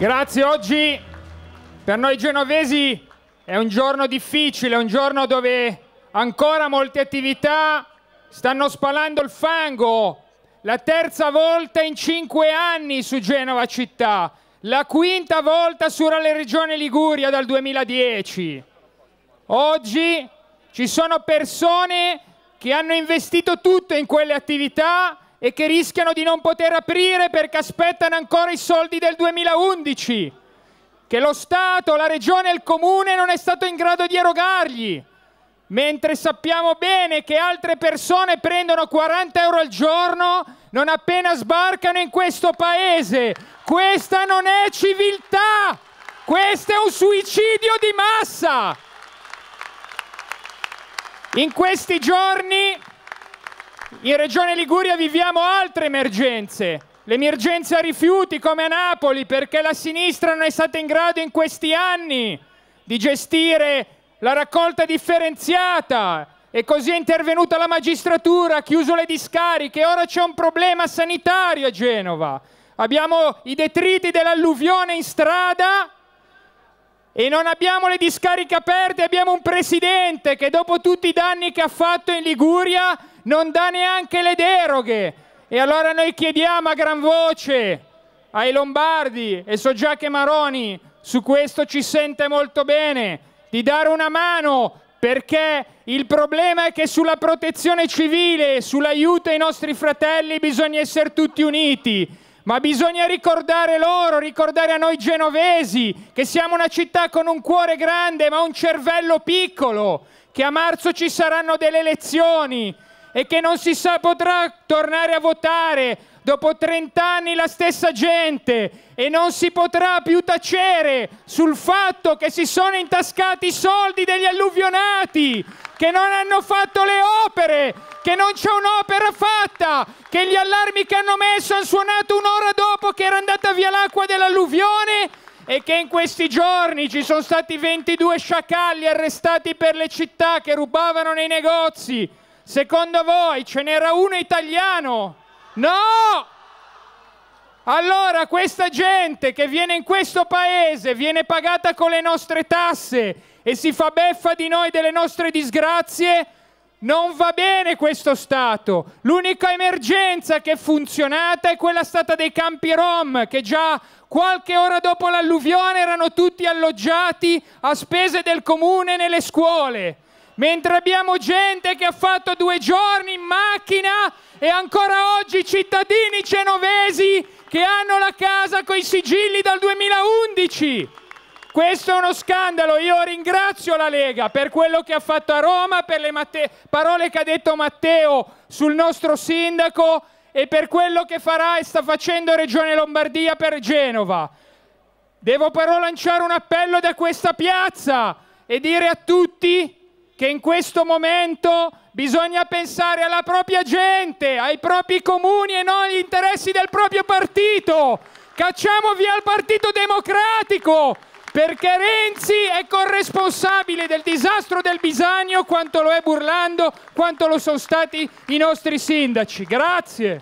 Grazie, oggi per noi genovesi è un giorno difficile, un giorno dove ancora molte attività stanno spalando il fango. La terza volta in cinque anni su Genova città, la quinta volta sulla regione Liguria dal 2010. Oggi ci sono persone che hanno investito tutto in quelle attività e che rischiano di non poter aprire perché aspettano ancora i soldi del 2011, che lo Stato, la Regione e il Comune non è stato in grado di erogargli, mentre sappiamo bene che altre persone prendono 40 euro al giorno non appena sbarcano in questo Paese. Questa non è civiltà, questo è un suicidio di massa. In questi giorni in Regione Liguria viviamo altre emergenze. L'emergenza rifiuti come a Napoli perché la sinistra non è stata in grado in questi anni di gestire la raccolta differenziata e così è intervenuta la magistratura, ha chiuso le discariche, ora c'è un problema sanitario a Genova. Abbiamo i detriti dell'alluvione in strada e non abbiamo le discariche aperte, abbiamo un presidente che dopo tutti i danni che ha fatto in Liguria non dà neanche le deroghe. E allora noi chiediamo a gran voce ai Lombardi, e so già che Maroni su questo ci sente molto bene, di dare una mano perché il problema è che sulla protezione civile, sull'aiuto ai nostri fratelli bisogna essere tutti uniti. Ma bisogna ricordare loro, ricordare a noi genovesi che siamo una città con un cuore grande ma un cervello piccolo, che a marzo ci saranno delle elezioni e che non si sa potrà tornare a votare dopo 30 anni la stessa gente e non si potrà più tacere sul fatto che si sono intascati i soldi degli alluvionati, che non hanno fatto le opere, che non c'è un'opera fatta, che gli allarmi che hanno messo hanno suonato un'ora dopo che era andata via l'acqua dell'alluvione e che in questi giorni ci sono stati 22 sciacalli arrestati per le città che rubavano nei negozi. Secondo voi ce n'era uno italiano? No! Allora questa gente che viene in questo paese viene pagata con le nostre tasse e si fa beffa di noi, delle nostre disgrazie, non va bene questo Stato. L'unica emergenza che è funzionata è quella stata dei campi Rom, che già qualche ora dopo l'alluvione erano tutti alloggiati a spese del comune nelle scuole mentre abbiamo gente che ha fatto due giorni in macchina e ancora oggi cittadini genovesi che hanno la casa con i sigilli dal 2011. Questo è uno scandalo, io ringrazio la Lega per quello che ha fatto a Roma, per le Matte parole che ha detto Matteo sul nostro sindaco e per quello che farà e sta facendo Regione Lombardia per Genova. Devo però lanciare un appello da questa piazza e dire a tutti che in questo momento bisogna pensare alla propria gente, ai propri comuni e non agli interessi del proprio partito. Cacciamo via il Partito Democratico, perché Renzi è corresponsabile del disastro del Bisagno quanto lo è Burlando, quanto lo sono stati i nostri sindaci. Grazie.